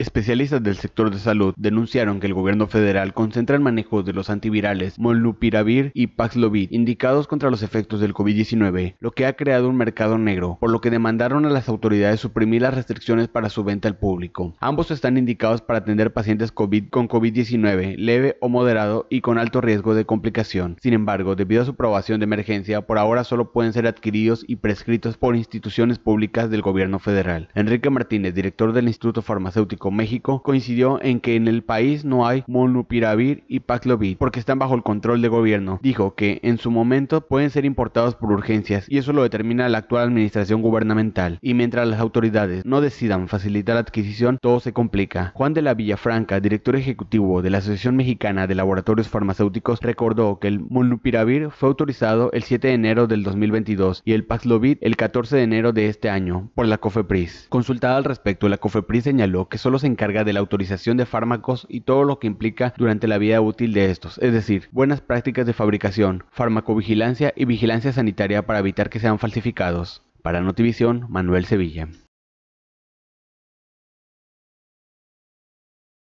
Especialistas del sector de salud denunciaron que el gobierno federal concentra el manejo de los antivirales Molnupiravir y Paxlovid indicados contra los efectos del COVID-19, lo que ha creado un mercado negro, por lo que demandaron a las autoridades suprimir las restricciones para su venta al público. Ambos están indicados para atender pacientes COVID con COVID-19 leve o moderado y con alto riesgo de complicación. Sin embargo, debido a su aprobación de emergencia, por ahora solo pueden ser adquiridos y prescritos por instituciones públicas del gobierno federal. Enrique Martínez, director del Instituto Farmacéutico México coincidió en que en el país no hay monupiravir y Paxlovid porque están bajo el control del gobierno. Dijo que en su momento pueden ser importados por urgencias y eso lo determina la actual administración gubernamental. Y mientras las autoridades no decidan facilitar la adquisición, todo se complica. Juan de la Villafranca, director ejecutivo de la Asociación Mexicana de Laboratorios Farmacéuticos, recordó que el monupiravir fue autorizado el 7 de enero del 2022 y el Paxlovid el 14 de enero de este año por la COFEPRIS. Consultada al respecto, la COFEPRIS señaló que solo se encarga de la autorización de fármacos y todo lo que implica durante la vida útil de estos, es decir, buenas prácticas de fabricación, farmacovigilancia y vigilancia sanitaria para evitar que sean falsificados. Para Notivisión, Manuel Sevilla.